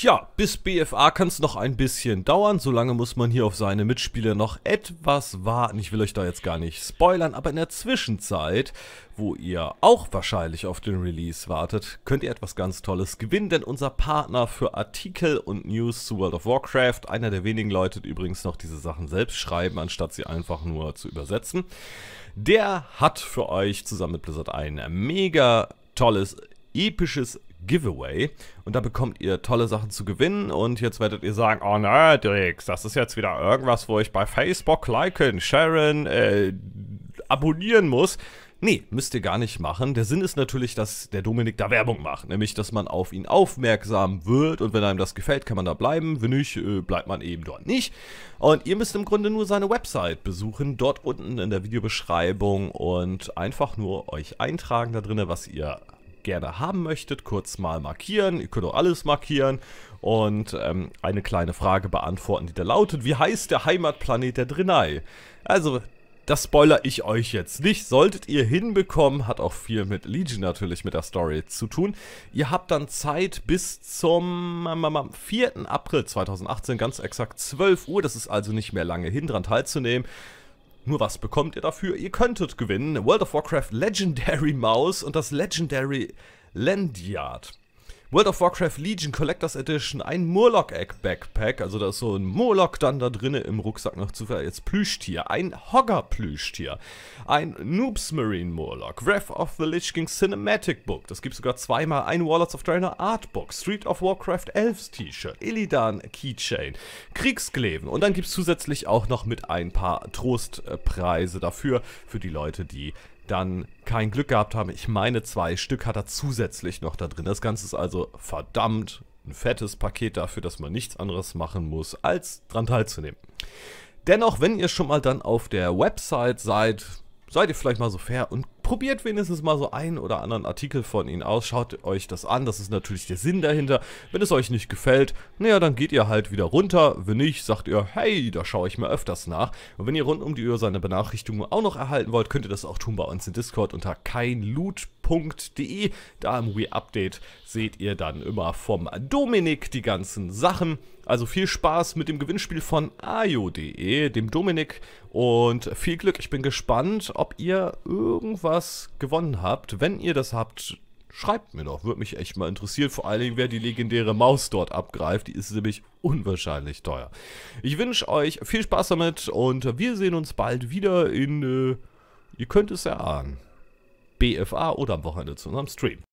Tja, bis BFA kann es noch ein bisschen dauern. Solange muss man hier auf seine Mitspieler noch etwas warten. Ich will euch da jetzt gar nicht spoilern, aber in der Zwischenzeit, wo ihr auch wahrscheinlich auf den Release wartet, könnt ihr etwas ganz Tolles gewinnen, denn unser Partner für Artikel und News zu World of Warcraft, einer der wenigen Leute, die übrigens noch diese Sachen selbst schreiben, anstatt sie einfach nur zu übersetzen, der hat für euch zusammen mit Blizzard ein mega tolles episches Giveaway. Und da bekommt ihr tolle Sachen zu gewinnen. Und jetzt werdet ihr sagen, oh Nerdrix, das ist jetzt wieder irgendwas, wo ich bei Facebook liken, sharen, äh, abonnieren muss. Nee, müsst ihr gar nicht machen. Der Sinn ist natürlich, dass der Dominik da Werbung macht. Nämlich, dass man auf ihn aufmerksam wird und wenn einem das gefällt, kann man da bleiben. Wenn nicht, äh, bleibt man eben dort nicht. Und ihr müsst im Grunde nur seine Website besuchen, dort unten in der Videobeschreibung und einfach nur euch eintragen da drinnen, was ihr gerne haben möchtet, kurz mal markieren. Ihr könnt auch alles markieren und ähm, eine kleine Frage beantworten, die da lautet, wie heißt der Heimatplanet der Drinai? Also, das spoiler ich euch jetzt nicht. Solltet ihr hinbekommen, hat auch viel mit Legion natürlich mit der Story zu tun. Ihr habt dann Zeit bis zum 4. Ähm, ähm, ähm, April 2018, ganz exakt 12 Uhr. Das ist also nicht mehr lange hin, dran teilzunehmen. Nur was bekommt ihr dafür? Ihr könntet gewinnen World of Warcraft Legendary Maus und das Legendary Landyard. World of Warcraft Legion Collectors Edition, ein Murloc-Egg Backpack. Also da ist so ein Murloc dann da drinne im Rucksack noch zu Jetzt Plüschtier, ein Hogger-Plüschtier, ein Noobs Marine Murloc, Wrath of the Lich King Cinematic Book. Das gibt sogar zweimal ein Warlords of Draenor Artbook, Street of Warcraft Elves T-Shirt, Illidan Keychain, Kriegskleben. Und dann gibt es zusätzlich auch noch mit ein paar Trostpreise dafür, für die Leute, die dann kein Glück gehabt haben. Ich meine, zwei Stück hat er zusätzlich noch da drin. Das Ganze ist also verdammt ein fettes Paket dafür, dass man nichts anderes machen muss, als dran teilzunehmen. Dennoch, wenn ihr schon mal dann auf der Website seid, seid ihr vielleicht mal so fair und probiert wenigstens mal so einen oder anderen Artikel von ihnen aus, schaut euch das an, das ist natürlich der Sinn dahinter. Wenn es euch nicht gefällt, naja, dann geht ihr halt wieder runter. Wenn nicht, sagt ihr, hey, da schaue ich mir öfters nach. Und wenn ihr rund um die Uhr seine Benachrichtigungen auch noch erhalten wollt, könnt ihr das auch tun bei uns in Discord unter kein Loot www.we.de. Da im We-Update seht ihr dann immer vom Dominik die ganzen Sachen. Also viel Spaß mit dem Gewinnspiel von ajo.de, dem Dominik. Und viel Glück. Ich bin gespannt, ob ihr irgendwas gewonnen habt. Wenn ihr das habt, schreibt mir doch. Würde mich echt mal interessieren. Vor allen Dingen, wer die legendäre Maus dort abgreift. Die ist nämlich unwahrscheinlich teuer. Ich wünsche euch viel Spaß damit und wir sehen uns bald wieder in... Äh, ihr könnt es erahnen. BFA oder am Wochenende zu unserem Stream.